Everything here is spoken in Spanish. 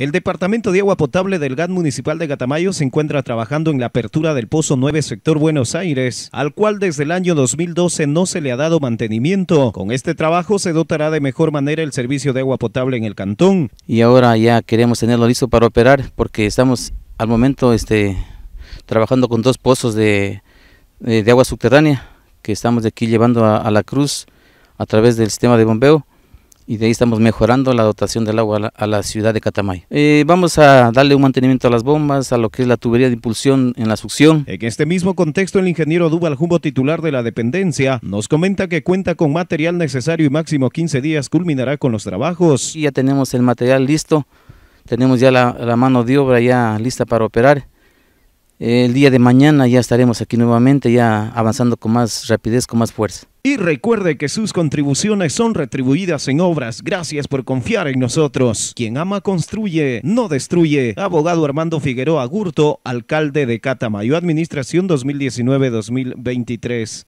El Departamento de Agua Potable del GAT Municipal de Gatamayo se encuentra trabajando en la apertura del Pozo 9 Sector Buenos Aires, al cual desde el año 2012 no se le ha dado mantenimiento. Con este trabajo se dotará de mejor manera el servicio de agua potable en el cantón. Y ahora ya queremos tenerlo listo para operar porque estamos al momento este, trabajando con dos pozos de, eh, agua subterránea que estamos de aquí llevando a la cruz a través del sistema de bombeo y de ahí estamos mejorando la dotación del agua a la, ciudad de Catamay. Eh, vamos a darle un mantenimiento a las bombas, a lo que es la tubería de impulsión en la succión. En este mismo contexto, el ingeniero Duval Jumbo, titular de la dependencia, nos comenta que cuenta con material necesario y máximo 15 días culminará con los trabajos. ya tenemos el material listo, tenemos ya la, la mano de obra ya lista para operar el día de mañana ya estaremos aquí nuevamente, ya avanzando con más rapidez, con más fuerza. Y recuerde que sus contribuciones son retribuidas en obras. Gracias por confiar en nosotros. Quien ama construye, no destruye. Abogado Armando Figueroa Gurto, alcalde de Catamayo, Administración 2019-2023.